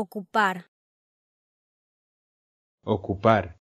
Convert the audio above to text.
Ocupar. Ocupar.